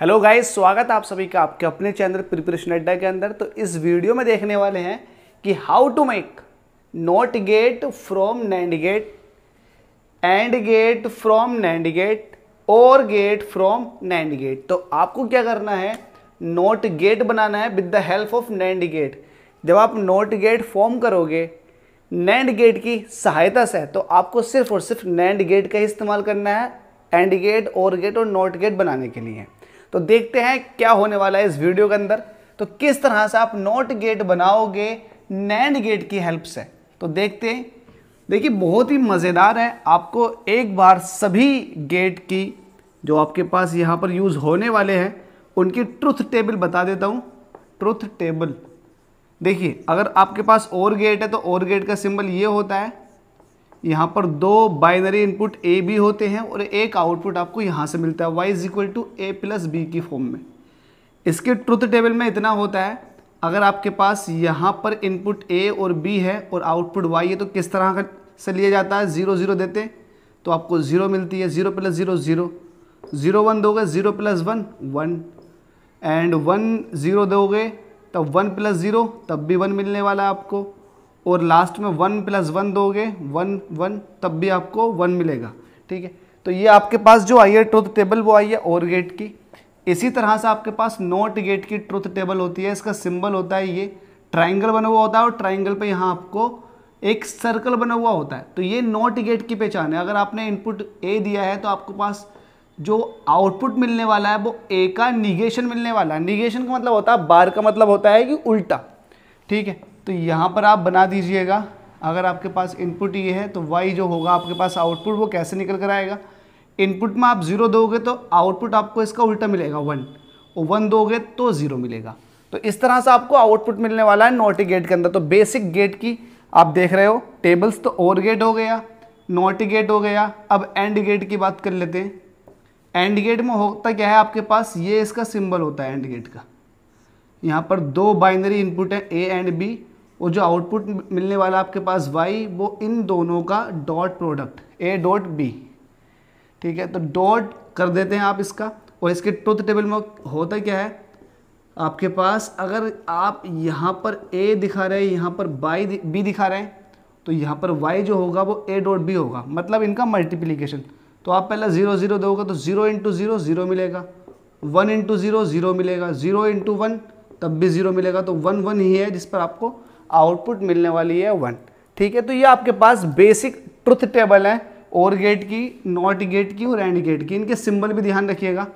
hello guys स्वागत आप सभी का आपके अपने चैनल प्रिपरेशन अड्डा के अंदर तो इस वीडियो में देखने वाले हैं कि how to make not gate from NAND gate and gate from NAND gate or gate from NAND gate तो आपको क्या करना है नोट गेट बनाना है with the help of NAND gate जब आप नोट गेट फॉर्म करोगे नैंड गेट की सहायता से तो आपको सिर्फ और सिर्फ नैंड गेट का ही इस्तेमाल करना है एंड गेट और गेट और नोट गेट बनाने के लिए तो देखते हैं क्या होने वाला है इस वीडियो के अंदर तो किस तरह से आप नॉट गेट बनाओगे नैंड गेट की हेल्प से तो देखते हैं देखिए बहुत ही मज़ेदार है आपको एक बार सभी गेट की जो आपके पास यहाँ पर यूज़ होने वाले हैं उनकी ट्रुथ टेबल बता देता हूँ ट्रुथ टेबल देखिए अगर आपके पास और गेट है तो और गेट का सिंबल ये होता है यहाँ पर दो बाइनरी इनपुट ए बी होते हैं और एक आउटपुट आपको यहाँ से मिलता है Y is equal to A plus B की फॉर्म में इसके ट्रुथ टेबल में इतना होता है अगर आपके पास यहाँ पर इनपुट ए और बी है और आउटपुट वाई है तो किस तरह का से लिया जाता है ज़ीरो ज़ीरो देते तो आपको ज़ीरो मिलती है zero plus zero zero zero one दोगे zero plus one one and one zero दोगे तब वन प्लस ज़ीरो तब भी वन मिलने वाला है आपको और लास्ट में वन प्लस वन दोगे वन वन तब भी आपको वन मिलेगा ठीक है तो ये आपके पास जो आई है ट्रुथ टेबल वो आई है और गेट की इसी तरह से आपके पास नॉट गेट की ट्रुथ टेबल होती है इसका सिंबल होता है ये ट्राइंगल बना हुआ होता है और ट्राइंगल पे यहाँ आपको एक सर्कल बना हुआ होता है तो ये नॉट गेट की पहचान है अगर आपने इनपुट ए दिया है तो आपके पास जो आउटपुट मिलने वाला है वो ए का निगेशन मिलने वाला है निगेशन का मतलब होता है बार का मतलब होता है कि उल्टा ठीक है तो यहाँ पर आप बना दीजिएगा अगर आपके पास इनपुट ये है तो वाई जो होगा आपके पास आउटपुट वो कैसे निकल कर आएगा इनपुट में आप ज़ीरो दोगे तो आउटपुट आपको इसका उल्टा मिलेगा वन और वन दोगे तो ज़ीरो मिलेगा तो इस तरह से आपको आउटपुट मिलने वाला है नोटी गेट के अंदर तो बेसिक गेट की आप देख रहे हो टेबल्स तो और गेट हो गया नोटी गेट हो गया अब एंड गेट की बात कर लेते हैं एंड गेट में होता क्या है आपके पास ये इसका सिंबल होता है एंड गेट का यहाँ पर दो बाइनरी इनपुट है ए एंड बी वो जो आउटपुट मिलने वाला आपके पास वाई वो इन दोनों का dot product A dot B ठीक है तो डॉट कर देते हैं आप इसका और इसके ट्रुथ टेबल में होता क्या है आपके पास अगर आप यहाँ पर ए दिखा रहे हैं यहाँ पर बाई बी दिखा रहे हैं तो यहाँ पर वाई जो होगा वो ए डॉट बी होगा मतलब इनका मल्टीप्लीकेशन तो आप पहला ज़ीरो ज़ीरो दोगे तो ज़ीरो इंटू ज़ीरो ज़ीरो मिलेगा वन इंटू ज़ीरो ज़ीरो मिलेगा ज़ीरो इंटू वन तब भी ज़ीरो मिलेगा तो वन वन ही है जिस पर आपको आउटपुट मिलने वाली है वन ठीक है तो ये आपके पास बेसिक ट्रुथ टेबल है और गेट की नॉट गेट की और एंड गेट की इनके सिंबल भी ध्यान रखिएगा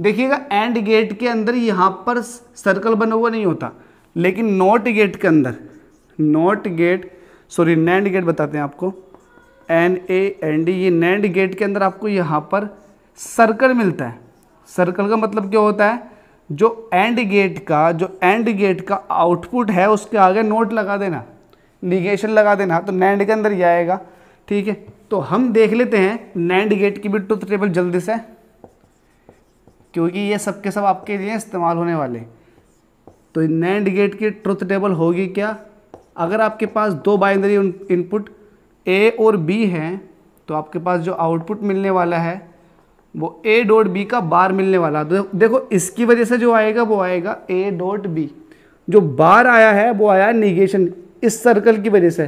देखिएगा एंड गेट के अंदर यहाँ पर सर्कल बना हुआ नहीं होता लेकिन नॉट गेट के अंदर not gate sorry NAND gate बताते हैं आपको एन ए एन डी ये नैंड गेट के अंदर आपको यहाँ पर सर्कल मिलता है सर्कल का मतलब क्या होता है जो एंड गेट का जो एंड गेट का आउटपुट है उसके आगे नोट लगा देना निगेशन लगा देना तो नैंड के अंदर ही आएगा ठीक है तो हम देख लेते हैं नैंड गेट की भी ट्रुथ टेबल जल्दी से क्योंकि ये सब के सब आपके लिए इस्तेमाल होने वाले तो नैंड गेट की ट्रुथ टेबल होगी क्या अगर आपके पास दो बाइनरी इनपुट ए और बी हैं तो आपके पास जो आउटपुट मिलने वाला है वो ए डॉट बी का बार मिलने वाला देखो इसकी वजह से जो आएगा वो आएगा ए डॉट बी जो बार आया है वो आया निगेशन इस सर्कल की वजह से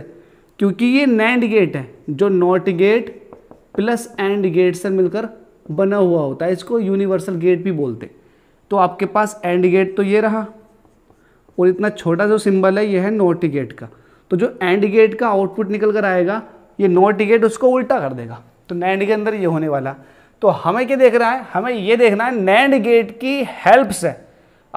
क्योंकि ये नैंड गेट है जो not gate plus and gate से मिलकर बना हुआ होता है इसको यूनिवर्सल गेट भी बोलते तो आपके पास एंड गेट तो ये रहा और इतना छोटा जो सिंबल है ये है नॉट गेट का तो जो एंड गेट का आउटपुट निकल कर आएगा ये नॉट गेट उसको उल्टा कर देगा तो नैंड के अंदर ये होने वाला तो हमें क्या देख रहा है हमें ये देखना है नैंड गेट की हेल्प से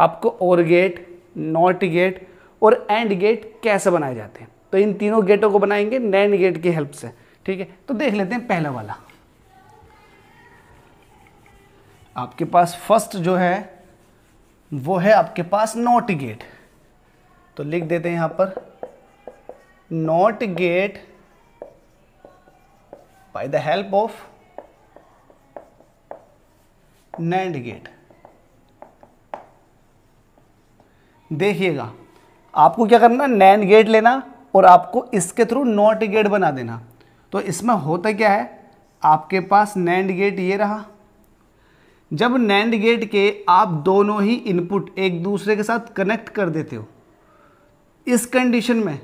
आपको और गेट नॉट गेट और एंड गेट कैसे बनाए जाते हैं तो इन तीनों गेटों को बनाएंगे नैंड गेट की हेल्प से ठीक है तो देख लेते हैं पहला वाला आपके पास फर्स्ट जो है वो है आपके पास नॉट गेट तो लिख देते हैं यहां पर not gate by the help of NAND gate देखिएगा आपको क्या करना नैंड गेट लेना और आपको इसके थ्रू नॉट गेट बना देना तो इसमें होता क्या है आपके पास नैंड गेट ये रहा जब नैंड गेट के आप दोनों ही इनपुट एक दूसरे के साथ कनेक्ट कर देते हो इस कंडीशन में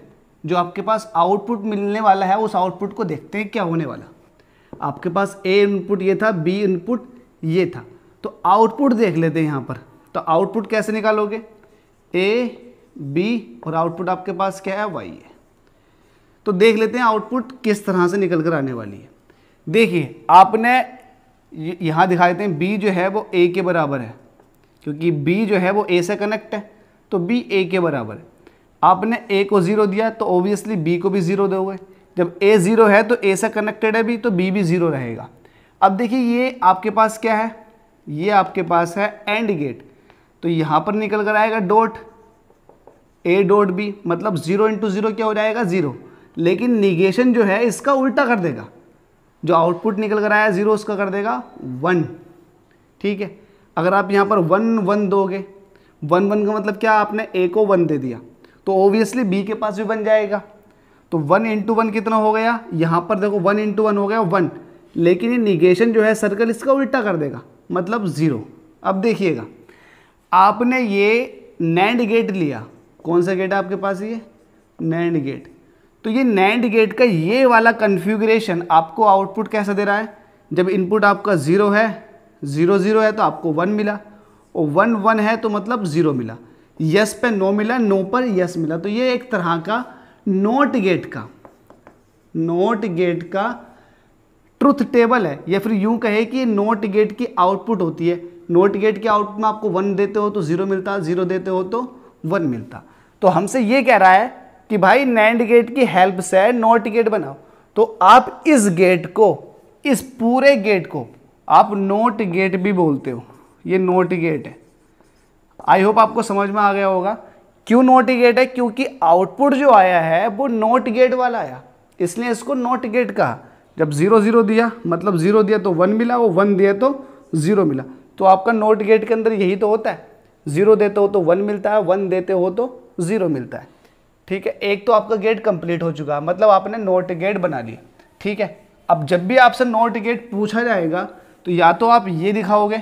जो आपके पास आउटपुट मिलने वाला है उस आउटपुट को देखते हैं क्या होने वाला आपके पास ए इनपुट ये था बी इनपुट ये था तो आउटपुट देख लेते हैं यहाँ पर तो आउटपुट कैसे निकालोगे ए बी और आउटपुट आपके पास क्या है वाई है तो देख लेते हैं आउटपुट किस तरह से निकल कर आने वाली है देखिए आपने यहाँ दिखा देते हैं बी जो है वो ए के बराबर है क्योंकि बी जो है वो ए से कनेक्ट है तो बी ए के बराबर है आपने ए को ज़ीरो दिया तो ओबियसली बी को भी ज़ीरो दोगे जब ए ज़ीरो है तो ए से कनेक्टेड है भी तो बी भी ज़ीरो रहेगा अब देखिए ये आपके पास क्या है ये आपके पास है एंड गेट तो यहां पर निकल कर आएगा डॉट ए डॉट बी मतलब जीरो इंटू जीरो क्या हो जाएगा जीरो लेकिन निगेशन जो है इसका उल्टा कर देगा जो आउटपुट निकल कर आया जीरो उसका कर देगा वन ठीक है अगर आप यहां पर वन वन दोगे वन वन का मतलब क्या आपने ए को वन दे दिया तो ओबियसली बी के पास भी बन जाएगा तो वन इंटू वन कितना हो गया यहां पर देखो वन इंटू वन हो गया वन लेकिन ये निगेशन जो है सर्कल इसका उल्टा कर देगा मतलब ज़ीरो अब देखिएगा आपने ये नैंड गेट लिया कौन सा गेट है आपके पास ये नैंड गेट तो ये नैंड गेट का ये वाला कन्फ्यूग्रेशन आपको आउटपुट कैसा दे रहा है जब इनपुट आपका ज़ीरो है ज़ीरो ज़ीरो है तो आपको वन मिला और वन वन है तो मतलब ज़ीरो मिला यस पे नो मिला नो पर यस मिला तो ये एक तरह का नोट गेट का नोट गेट का ट्रुथ टेबल है या फिर यूँ कहे कि नोट गेट की आउटपुट होती है नोट गेट के आउटपुट में आपको वन देते हो तो ज़ीरो मिलता ज़ीरो देते हो तो वन मिलता तो हमसे ये कह रहा है कि भाई नैंड गेट की हेल्प से नोट गेट बनाओ तो आप इस गेट को इस पूरे गेट को आप नोट गेट भी बोलते हो ये नोट गेट है आई होप आपको समझ में आ गया होगा क्यों नोट गेट है क्योंकि आउटपुट जो आया है वो नोट गेट वाला आया इसलिए इसको नोट गेट कहा जब ज़ीरो ज़ीरो दिया मतलब ज़ीरो दिया तो वन मिला वो वन दिया तो ज़ीरो मिला तो आपका नोट गेट के अंदर यही तो होता है ज़ीरो देते हो तो वन मिलता है वन देते हो तो ज़ीरो मिलता है ठीक है एक तो आपका गेट कंप्लीट हो चुका है मतलब आपने नोट गेट बना लिया ठीक है अब जब भी आपसे नोट गेट पूछा जाएगा तो या तो आप ये दिखाओगे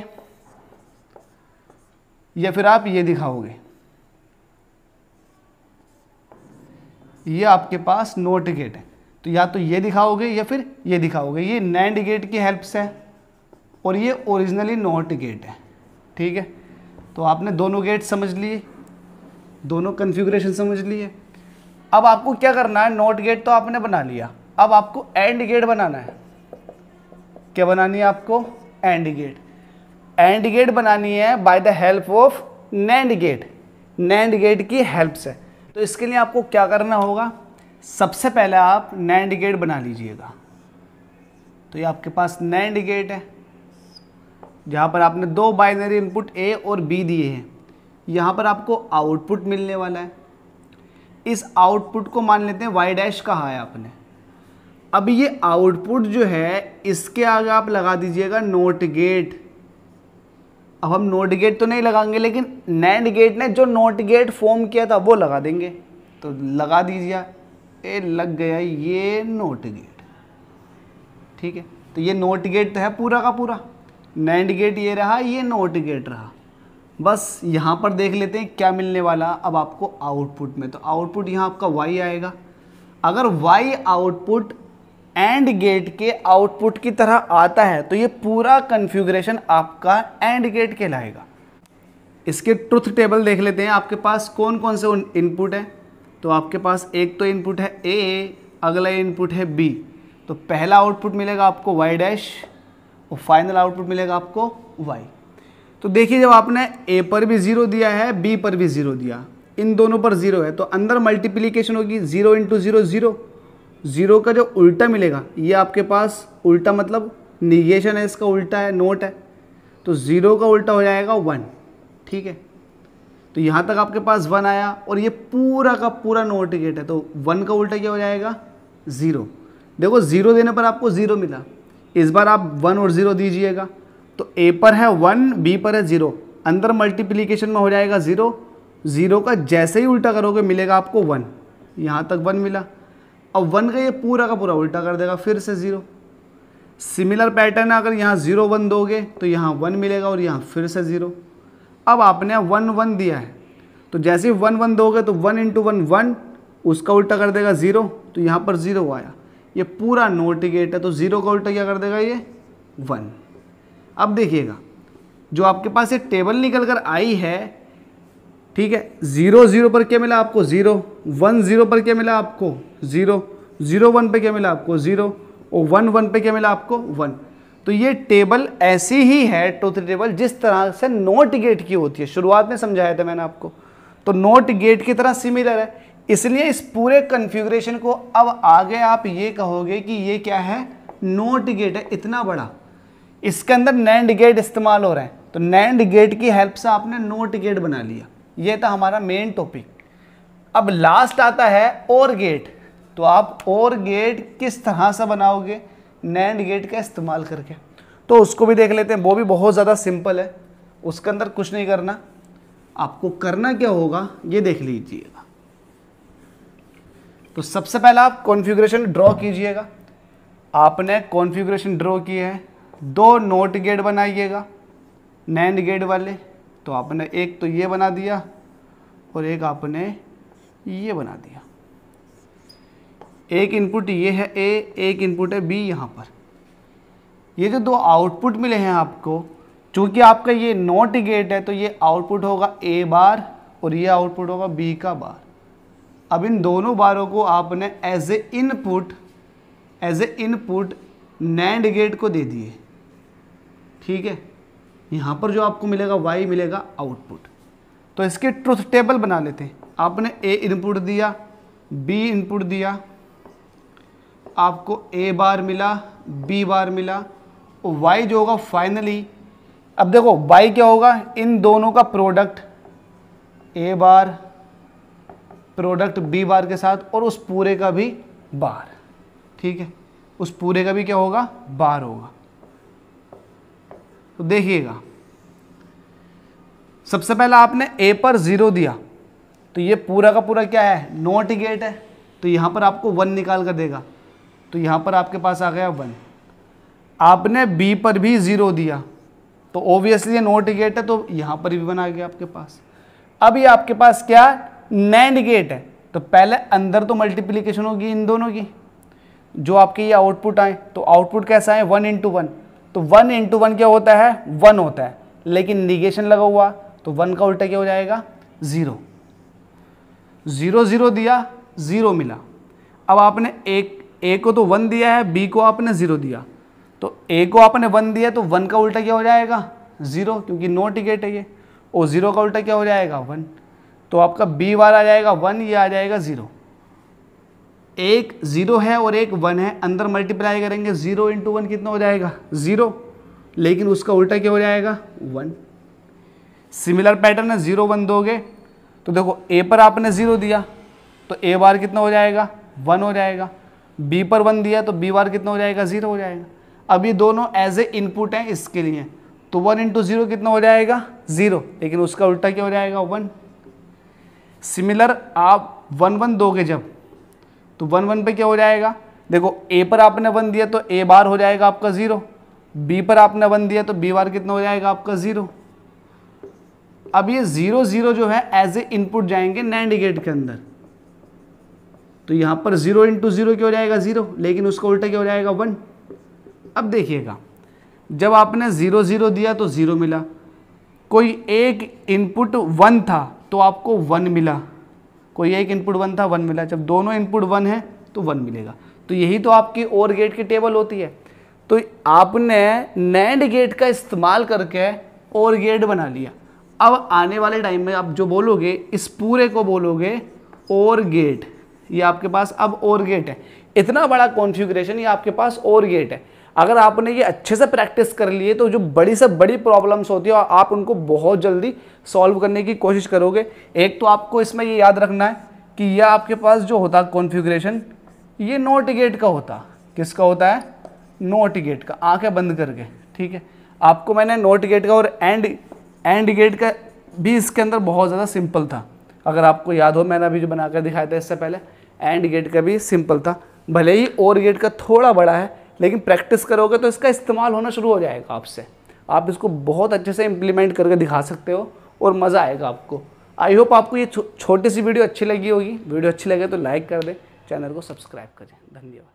या फिर आप ये दिखाओगे ये आपके पास नोट गेट है तो या तो ये दिखाओगे या फिर ये दिखाओगे ये नैंड गेट की हेल्प से है और ये ओरिजिनली नॉट गेट है ठीक है तो आपने दोनों गेट समझ लिए दोनों कन्फिग्रेशन समझ लिए अब आपको क्या करना है नॉट गेट तो आपने बना लिया अब आपको एंड गेट बनाना है क्या बनानी है आपको एंड गेट एंड गेट बनानी है by the help of NAND gate NAND gate की हेल्प से तो इसके लिए आपको क्या करना होगा सबसे पहले आप नैंड गेट बना लीजिएगा तो ये आपके पास नैंड गेट है जहाँ पर आपने दो बाइनरी इनपुट ए और बी दिए हैं यहाँ पर आपको आउटपुट मिलने वाला है इस आउटपुट को मान लेते हैं वाई डैश कहा है आपने अब ये आउटपुट जो है इसके आगे आप लगा दीजिएगा नोट गेट अब हम नोट गेट तो नहीं लगाएंगे लेकिन नैंड गेट ने जो नोट गेट फॉर्म किया था वो लगा देंगे तो लगा दीजिए ए लग गया ये नोट गेट ठीक है तो ये नोट गेट तो है पूरा का पूरा नैंड गेट ये रहा ये नोट गेट रहा बस यहाँ पर देख लेते हैं क्या मिलने वाला अब आपको आउटपुट में तो आउटपुट यहाँ आपका वाई आएगा अगर वाई आउटपुट एंड गेट के आउटपुट की तरह आता है तो ये पूरा कन्फ्यूग्रेशन आपका एंड गेट कहलाएगा इसके ट्रुथ टेबल देख लेते हैं आपके पास कौन कौन से इनपुट हैं तो आपके पास एक तो इनपुट है ए अगला इनपुट है बी तो पहला आउटपुट मिलेगा आपको वाई डैश और फाइनल आउटपुट मिलेगा आपको वाई तो देखिए जब आपने ए पर भी ज़ीरो दिया है बी पर भी ज़ीरो दिया इन दोनों पर ज़ीरो है तो अंदर मल्टीप्लीकेशन होगी zero into zero zero zero का जो उल्टा मिलेगा ये आपके पास उल्टा मतलब निगेशन है इसका उल्टा है नोट है तो ज़ीरो का उल्टा हो जाएगा वन ठीक है तो यहाँ तक आपके पास वन आया और ये पूरा का पूरा नोटिकेट है तो वन का उल्टा क्या हो जाएगा ज़ीरो देखो ज़ीरो देने पर आपको ज़ीरो मिला इस बार आप वन और ज़ीरो दीजिएगा तो ए पर है वन बी पर है ज़ीरो अंदर मल्टीप्लीकेशन में हो जाएगा ज़ीरो ज़ीरो का जैसे ही उल्टा करोगे मिलेगा आपको वन यहाँ तक वन मिला अब वन का ये पूरा का पूरा उल्टा कर देगा फिर से ज़ीरो सिमिलर पैटर्न अगर यहाँ ज़ीरो वन दोगे तो यहाँ वन मिलेगा और यहाँ फिर से ज़ीरो अब आपने वन वन दिया है तो जैसे ही वन वन दोगे तो वन इंटू वन वन उसका उल्टा कर देगा ज़ीरो तो यहाँ पर ज़ीरो आया ये पूरा नोटिगेट है तो ज़ीरो का उल्टा क्या कर देगा ये वन अब देखिएगा जो आपके पास ये टेबल निकल कर आई है ठीक है ज़ीरो ज़ीरो पर क्या मिला आपको ज़ीरो वन ज़ीरो पर क्या मिला आपको ज़ीरो ज़ीरो वन पर क्या मिला आपको ज़ीरो और वन वन पर क्या मिला आपको वन तो ये टेबल ऐसी ही है टोथरी टेबल जिस तरह से नोट गेट की होती है शुरुआत में समझाया था मैंने आपको तो नोट गेट की तरह सिमिलर है इसलिए इस पूरे कन्फ्यूग्रेशन को अब आगे आप ये कहोगे कि ये क्या है नोट गेट है इतना बड़ा इसके अंदर नैंड गेट इस्तेमाल हो रहा है तो नैंड गेट की हेल्प से आपने नोट गेट बना लिया ये था हमारा मेन टॉपिक अब लास्ट आता है और गेट तो आप और गेट किस तरह से बनाओगे नैंड गेट का इस्तेमाल करके तो उसको भी देख लेते हैं वो भी बहुत ज़्यादा सिंपल है उसके अंदर कुछ नहीं करना आपको करना क्या होगा ये देख लीजिएगा तो सबसे पहला आप कॉन्फ़िगरेशन ड्रॉ कीजिएगा आपने कॉन्फ़िगरेशन ड्रॉ की है दो नोट गेट बनाइएगा नैंड गेट वाले तो आपने एक तो ये बना दिया और एक आपने ये बना दिया एक इनपुट ये है ए एक इनपुट है बी यहाँ पर ये जो दो आउटपुट मिले हैं आपको चूंकि आपका ये नॉट गेट है तो ये आउटपुट होगा ए बार और ये आउटपुट होगा बी का बार अब इन दोनों बारों को आपने as a input as a input NAND gate को दे दिए ठीक है यहाँ पर जो आपको मिलेगा वाई मिलेगा आउटपुट तो इसके ट्रुथ टेबल बना लेते हैं आपने ए इनपुट दिया बी इनपुट दिया आपको ए बार मिला बी बार मिला वाई जो होगा फाइनली अब देखो वाई क्या होगा इन दोनों का product A bar product B bar के साथ और उस पूरे का भी बार ठीक है उस पूरे का भी क्या होगा बार होगा तो देखिएगा सबसे पहले आपने ए पर ज़ीरो दिया तो ये पूरा का पूरा क्या है नॉट गेट है तो यहां पर आपको वन निकाल कर देगा तो यहाँ पर आपके पास आ गया वन आपने बी पर भी ज़ीरो दिया तो ऑब्वियसली नोट गेट है तो यहाँ पर भी वन आ गया आपके पास अब ये आपके पास क्या नैंड गेट है तो पहले अंदर तो मल्टीप्लीकेशन होगी इन दोनों की जो आपके ये आउटपुट आए तो आउटपुट कैसा है वन इंटू वन तो वन इंटू वन क्या होता है वन होता है लेकिन निगेशन लगा हुआ तो वन का उल्टा क्या हो जाएगा ज़ीरो ज़ीरो ज़ीरो दिया ज़ीरो मिला अब आपने एक ए को तो वन दिया है बी को आपने ज़ीरो दिया तो ए को आपने वन दिया तो वन का उल्टा क्या हो जाएगा ज़ीरो क्योंकि नो टिकेट है ये और ज़ीरो का उल्टा क्या हो जाएगा वन तो आपका बी वाला आ जाएगा वन ये आ जाएगा ज़ीरो एक ज़ीरो है और एक वन है अंदर मल्टीप्लाई करेंगे ज़ीरो इंटू वन कितना हो जाएगा ज़ीरो लेकिन उसका उल्टा क्या हो जाएगा वन सिमिलर पैटर्न है ज़ीरो वन दोगे तो देखो ए पर आपने ज़ीरो दिया तो ए बार कितना हो जाएगा वन हो जाएगा बी पर वन दिया तो बी बार कितना हो जाएगा ज़ीरो हो जाएगा अभी दोनों एज ए इनपुट हैं इसके लिए तो वन इंटू ज़ीरो कितना हो जाएगा ज़ीरो लेकिन उसका उल्टा क्या हो जाएगा वन सिमिलर आप वन वन दोगे जब तो वन वन पे क्या हो जाएगा देखो ए पर आपने वन दिया तो ए बार हो जाएगा आपका ज़ीरो बी पर आपने वन दिया तो बी बार कितना हो जाएगा आपका ज़ीरो अब ये ज़ीरो ज़ीरो जो है एज ए इनपुट जाएंगे नैंडिगेट के अंदर तो यहाँ पर ज़ीरो इंटू ज़ीरो क्या हो जाएगा ज़ीरो लेकिन उसका उल्टा क्या हो जाएगा वन अब देखिएगा जब आपने ज़ीरो ज़ीरो दिया तो ज़ीरो मिला कोई एक इनपुट वन था तो आपको वन मिला कोई एक इनपुट वन था वन मिला जब दोनों इनपुट वन है तो वन मिलेगा तो यही तो आपकी और गेट की टेबल होती है तो आपने नैंड गेट का इस्तेमाल करके और गेट बना लिया अब आने वाले टाइम में आप जो बोलोगे इस पूरे को बोलोगे और गेट ये आपके पास अब और गेट है इतना बड़ा कॉन्फ्यूग्रेशन ये आपके पास और गेट है अगर आपने ये अच्छे से प्रैक्टिस कर लिए तो जो बड़ी से बड़ी प्रॉब्लम्स होती है आप उनको बहुत जल्दी सॉल्व करने की कोशिश करोगे एक तो आपको इसमें ये याद रखना है कि यह आपके पास जो होता कॉन्फ्यूग्रेशन ये नोट गेट का होता किसका होता है नोट गेट का आंखें बंद करके ठीक है आपको मैंने नोट गेट का और एंड एंड गेट का भी इसके अंदर बहुत ज़्यादा सिंपल था अगर आपको याद हो मैंने अभी जो बनाकर दिखाया था इससे पहले एंड गेट का भी सिंपल था भले ही और गेट का थोड़ा बड़ा है लेकिन प्रैक्टिस करोगे तो इसका इस्तेमाल होना शुरू हो जाएगा आपसे आप इसको बहुत अच्छे से इम्प्लीमेंट करके दिखा सकते हो और मज़ा आएगा आपको आई होप आपको ये छोटी सी वीडियो अच्छी लगी होगी वीडियो अच्छी लगे तो लाइक कर दें चैनल को सब्सक्राइब करें धन्यवाद